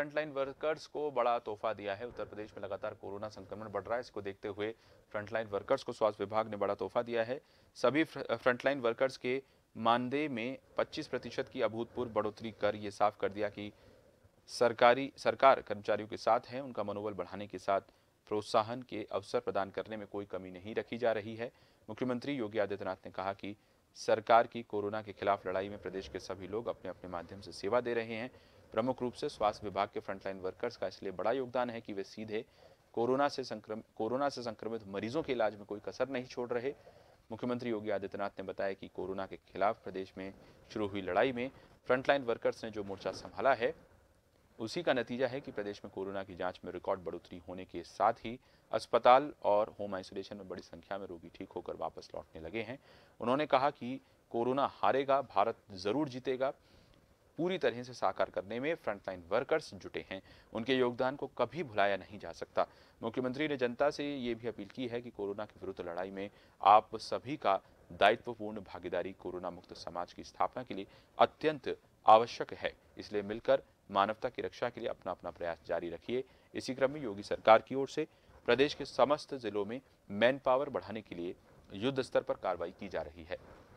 frontline workers को बड़ा तोहफा दिया है उत्तर प्रदेश में लगातार कोरोना संक्रमण बढ़ रहा है इसको देखते हुए फ्रंटलाइन वर्कर्स को स्वास्थ्य विभाग ने बड़ा तोहफा दिया है सभी फ्रंटलाइन वर्कर्स के मानदेय में 25 प्रतिशत की अभूतपूर्व बढ़ोतरी कर ये साफ कर दिया कि सरकारी सरकार कर्मचारियों के साथ है उनका मनोबल बढ़ाने के साथ प्रोत्साहन के अवसर प्रदान करने में कोई कमी नहीं रखी जा रही है मुख्यमंत्री योगी आदित्यनाथ ने कहा कि सरकार की कोरोना के खिलाफ लड़ाई में प्रदेश के सभी लोग अपने अपने माध्यम से सेवा दे रहे हैं प्रमुख रूप से स्वास्थ्य विभाग के फ्रंटलाइन वर्कर्स का इसलिए बड़ा योगदान है कि वे सीधे कोरोना से संक्रमित कोरोना से संक्रमित मरीजों के इलाज में कोई कसर नहीं छोड़ रहे मुख्यमंत्री योगी आदित्यनाथ ने बताया कि कोरोना के खिलाफ प्रदेश में शुरू हुई लड़ाई में फ्रंटलाइन वर्कर्स ने जो मोर्चा संभाला है उसी का नतीजा है कि प्रदेश में कोरोना की जांच में रिकॉर्ड बढ़ोतरी होने के साथ ही अस्पताल और होम आइसोलेशन में बड़ी संख्या में रोगी ठीक होकर वापस लौटने लगे हैं उन्होंने कहा कि कोरोना हारेगा भारत जरूर जीतेगा पूरी तरह से साकार करने में फ्रंटलाइन वर्कर्स जुटे हैं उनके योगदान को कभी भुलाया नहीं जा सकता मुख्यमंत्री ने जनता से ये भी अपील की है कि कोरोना के विरुद्ध लड़ाई में आप सभी का दायित्वपूर्ण भागीदारी कोरोना मुक्त समाज की स्थापना के लिए अत्यंत आवश्यक है इसलिए मिलकर मानवता की रक्षा के लिए अपना अपना प्रयास जारी रखिए इसी क्रम में योगी सरकार की ओर से प्रदेश के समस्त जिलों में मैन पावर बढ़ाने के लिए युद्ध स्तर पर कार्रवाई की जा रही है